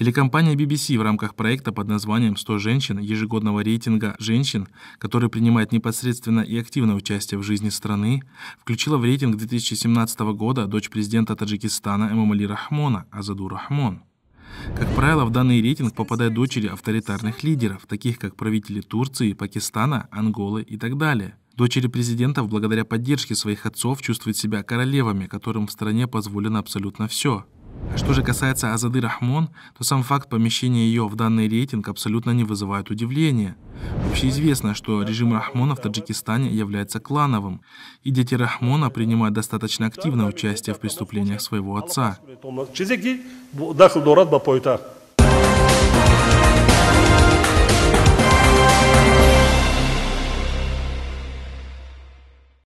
Телекомпания BBC в рамках проекта под названием «100 женщин» ежегодного рейтинга женщин, который принимает непосредственно и активное участие в жизни страны, включила в рейтинг 2017 года дочь президента Таджикистана Эмомали Рахмона Азаду Рахмон. Как правило, в данный рейтинг попадают дочери авторитарных лидеров, таких как правители Турции, Пакистана, Анголы и так далее. Дочери президентов благодаря поддержке своих отцов чувствуют себя королевами, которым в стране позволено абсолютно все – а что же касается Азады Рахмон, то сам факт помещения ее в данный рейтинг абсолютно не вызывает удивления. Общеизвестно, что режим Рахмона в Таджикистане является клановым, и дети Рахмона принимают достаточно активное участие в преступлениях своего отца.